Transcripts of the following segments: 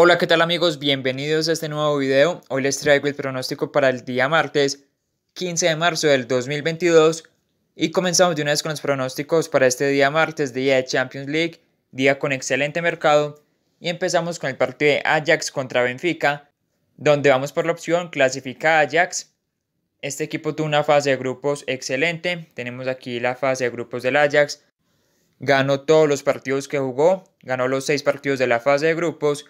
Hola, ¿qué tal amigos? Bienvenidos a este nuevo video. Hoy les traigo el pronóstico para el día martes 15 de marzo del 2022 y comenzamos de una vez con los pronósticos para este día martes, día de Champions League, día con excelente mercado y empezamos con el partido de Ajax contra Benfica, donde vamos por la opción clasifica Ajax. Este equipo tuvo una fase de grupos excelente, tenemos aquí la fase de grupos del Ajax, ganó todos los partidos que jugó, ganó los seis partidos de la fase de grupos,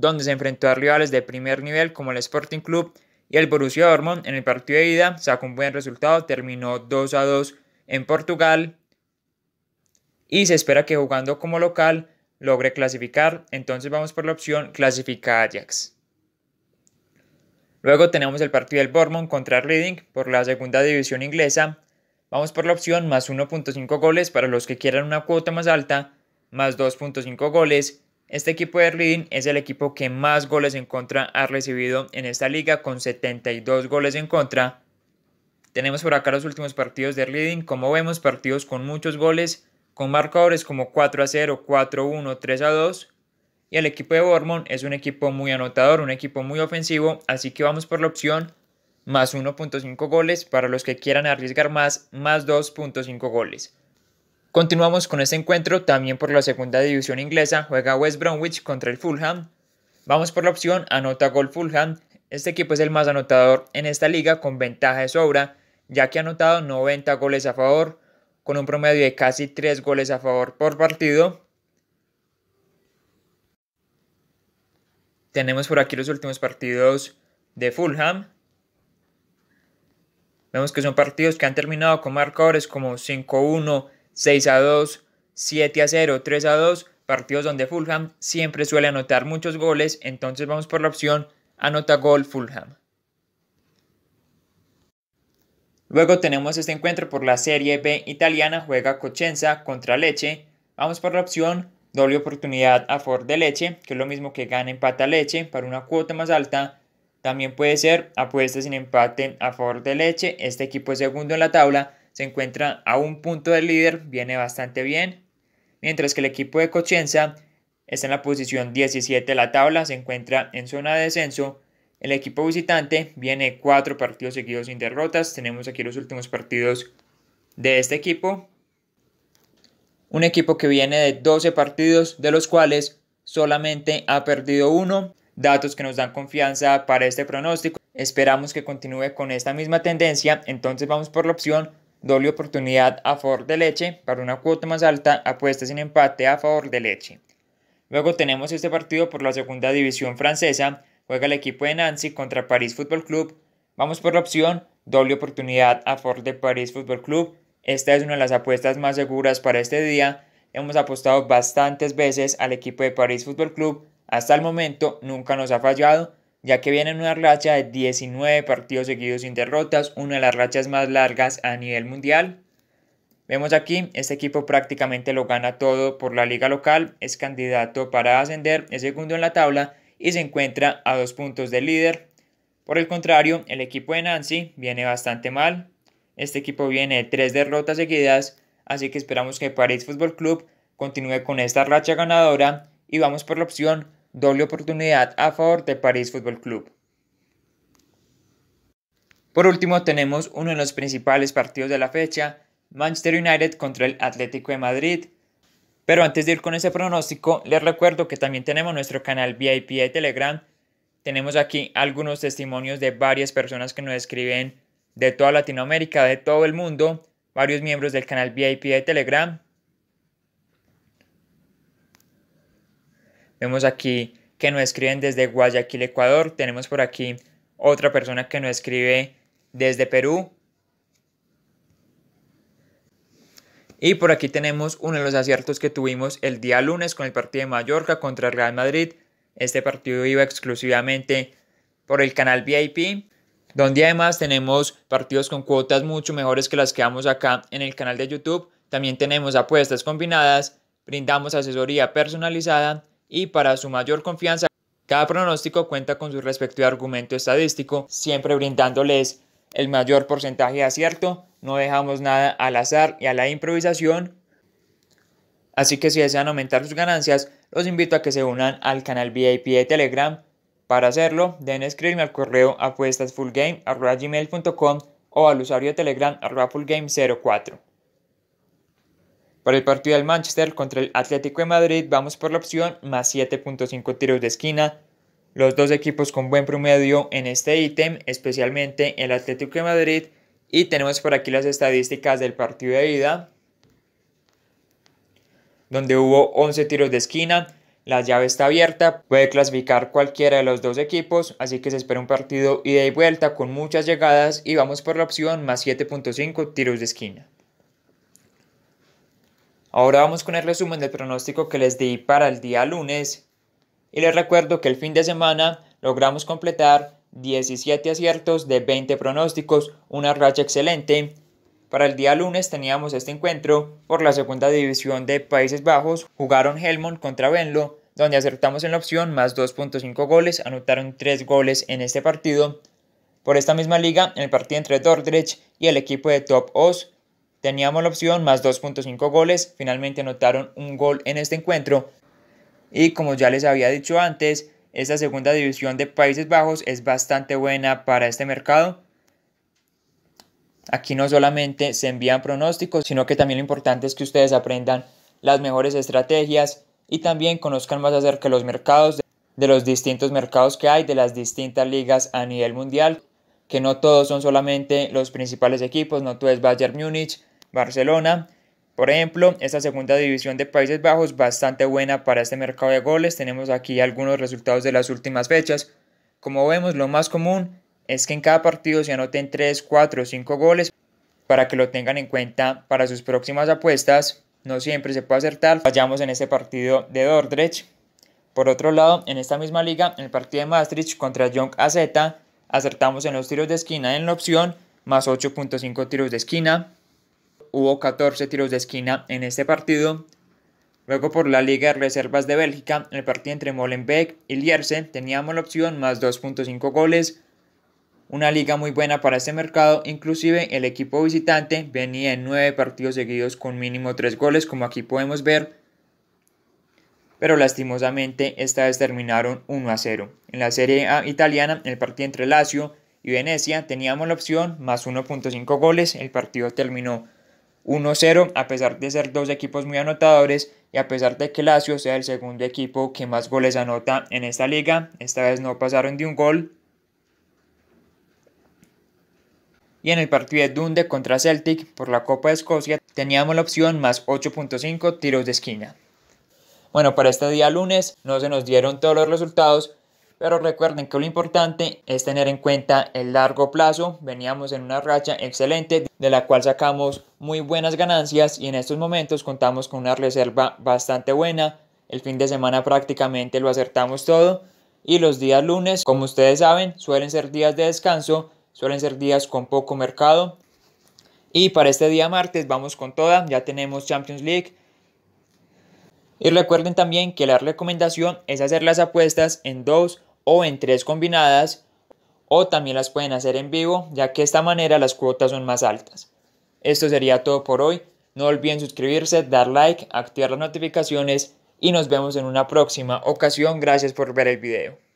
donde se enfrentó a rivales de primer nivel como el Sporting Club y el Borussia Dortmund. En el partido de ida sacó un buen resultado, terminó 2 a 2 en Portugal y se espera que jugando como local logre clasificar. Entonces vamos por la opción clasifica Ajax. Luego tenemos el partido del Bournemouth contra Reading por la segunda división inglesa. Vamos por la opción más 1.5 goles para los que quieran una cuota más alta, más 2.5 goles este equipo de Reading es el equipo que más goles en contra ha recibido en esta liga con 72 goles en contra. Tenemos por acá los últimos partidos de Reading, como vemos partidos con muchos goles, con marcadores como 4 a 0, 4 a 1, 3 a 2. Y el equipo de Bormont es un equipo muy anotador, un equipo muy ofensivo, así que vamos por la opción más 1.5 goles para los que quieran arriesgar más, más 2.5 goles. Continuamos con este encuentro, también por la segunda división inglesa, juega West Bromwich contra el Fulham. Vamos por la opción, anota gol Fulham. Este equipo es el más anotador en esta liga con ventaja de sobra, ya que ha anotado 90 goles a favor, con un promedio de casi 3 goles a favor por partido. Tenemos por aquí los últimos partidos de Fulham. Vemos que son partidos que han terminado con marcadores como 5-1, 6 a 2, 7 a 0, 3 a 2, partidos donde Fulham siempre suele anotar muchos goles, entonces vamos por la opción anota gol Fulham. Luego tenemos este encuentro por la Serie B italiana, juega Cochenza contra Leche. Vamos por la opción doble oportunidad a favor de Leche, que es lo mismo que gana empata Leche para una cuota más alta. También puede ser apuesta sin empate a favor de Leche. Este equipo es segundo en la tabla se encuentra a un punto del líder, viene bastante bien, mientras que el equipo de Cochenza está en la posición 17 de la tabla, se encuentra en zona de descenso. El equipo visitante viene cuatro partidos seguidos sin derrotas. Tenemos aquí los últimos partidos de este equipo. Un equipo que viene de 12 partidos, de los cuales solamente ha perdido uno. Datos que nos dan confianza para este pronóstico. Esperamos que continúe con esta misma tendencia. Entonces vamos por la opción doble oportunidad a favor de leche, para una cuota más alta apuesta sin empate a favor de leche. Luego tenemos este partido por la segunda división francesa, juega el equipo de Nancy contra París Fútbol Club, vamos por la opción doble oportunidad a favor de París Fútbol Club, esta es una de las apuestas más seguras para este día, hemos apostado bastantes veces al equipo de París Fútbol Club, hasta el momento nunca nos ha fallado, ya que viene en una racha de 19 partidos seguidos sin derrotas, una de las rachas más largas a nivel mundial. Vemos aquí, este equipo prácticamente lo gana todo por la liga local, es candidato para ascender, es segundo en la tabla y se encuentra a dos puntos del líder. Por el contrario, el equipo de Nancy viene bastante mal, este equipo viene de tres derrotas seguidas, así que esperamos que París Fútbol Club continúe con esta racha ganadora y vamos por la opción doble oportunidad a favor de París Fútbol Club. Por último, tenemos uno de los principales partidos de la fecha, Manchester United contra el Atlético de Madrid. Pero antes de ir con ese pronóstico, les recuerdo que también tenemos nuestro canal VIP de Telegram. Tenemos aquí algunos testimonios de varias personas que nos escriben de toda Latinoamérica, de todo el mundo, varios miembros del canal VIP de Telegram. Vemos aquí que nos escriben desde Guayaquil, Ecuador. Tenemos por aquí otra persona que nos escribe desde Perú. Y por aquí tenemos uno de los aciertos que tuvimos el día lunes con el partido de Mallorca contra el Real Madrid. Este partido iba exclusivamente por el canal VIP, donde además tenemos partidos con cuotas mucho mejores que las que damos acá en el canal de YouTube. También tenemos apuestas combinadas, brindamos asesoría personalizada y para su mayor confianza, cada pronóstico cuenta con su respectivo argumento estadístico, siempre brindándoles el mayor porcentaje de acierto, no dejamos nada al azar y a la improvisación. Así que si desean aumentar sus ganancias, los invito a que se unan al canal VIP de Telegram. Para hacerlo, deben escribirme al correo apuestasfullgame.com o al usuario de Telegram fullgame04. Para el partido del Manchester contra el Atlético de Madrid vamos por la opción más 7.5 tiros de esquina. Los dos equipos con buen promedio en este ítem, especialmente el Atlético de Madrid. Y tenemos por aquí las estadísticas del partido de ida, donde hubo 11 tiros de esquina. La llave está abierta, puede clasificar cualquiera de los dos equipos, así que se espera un partido ida y vuelta con muchas llegadas y vamos por la opción más 7.5 tiros de esquina. Ahora vamos con el resumen del pronóstico que les di para el día lunes. Y les recuerdo que el fin de semana logramos completar 17 aciertos de 20 pronósticos, una racha excelente. Para el día lunes teníamos este encuentro por la segunda división de Países Bajos. Jugaron Helmond contra Venlo, donde acertamos en la opción más 2.5 goles, anotaron 3 goles en este partido. Por esta misma liga, en el partido entre Dordrecht y el equipo de Top Oz, Teníamos la opción más 2.5 goles, finalmente anotaron un gol en este encuentro. Y como ya les había dicho antes, esta segunda división de Países Bajos es bastante buena para este mercado. Aquí no solamente se envían pronósticos, sino que también lo importante es que ustedes aprendan las mejores estrategias y también conozcan más acerca de los mercados, de los distintos mercados que hay, de las distintas ligas a nivel mundial, que no todos son solamente los principales equipos, no todo es Bayern Múnich, Barcelona. Por ejemplo, esta segunda división de Países Bajos bastante buena para este mercado de goles. Tenemos aquí algunos resultados de las últimas fechas. Como vemos, lo más común es que en cada partido se anoten 3, 4 o 5 goles para que lo tengan en cuenta para sus próximas apuestas. No siempre se puede acertar. Fallamos en este partido de Dordrecht. Por otro lado, en esta misma liga, en el partido de Maastricht contra Young AZ, acertamos en los tiros de esquina en la opción, más 8.5 tiros de esquina hubo 14 tiros de esquina en este partido. Luego por la Liga de Reservas de Bélgica, el partido entre Molenbeek y Lierce, teníamos la opción más 2.5 goles. Una liga muy buena para este mercado, inclusive el equipo visitante venía en 9 partidos seguidos con mínimo 3 goles como aquí podemos ver. Pero lastimosamente esta vez terminaron 1 a 0. En la Serie A italiana, el partido entre Lazio y Venecia teníamos la opción más 1.5 goles, el partido terminó 1-0 a pesar de ser dos equipos muy anotadores y a pesar de que Lazio sea el segundo equipo que más goles anota en esta liga, esta vez no pasaron de un gol. Y en el partido de Dundee contra Celtic por la Copa de Escocia teníamos la opción más 8.5 tiros de esquina. Bueno, para este día lunes no se nos dieron todos los resultados, pero recuerden que lo importante es tener en cuenta el largo plazo. Veníamos en una racha excelente de la cual sacamos muy buenas ganancias y en estos momentos contamos con una reserva bastante buena. El fin de semana prácticamente lo acertamos todo y los días lunes, como ustedes saben, suelen ser días de descanso, suelen ser días con poco mercado. Y para este día martes vamos con toda, ya tenemos Champions League, y recuerden también que la recomendación es hacer las apuestas en dos o en tres combinadas o también las pueden hacer en vivo ya que de esta manera las cuotas son más altas. Esto sería todo por hoy. No olviden suscribirse, dar like, activar las notificaciones y nos vemos en una próxima ocasión. Gracias por ver el video.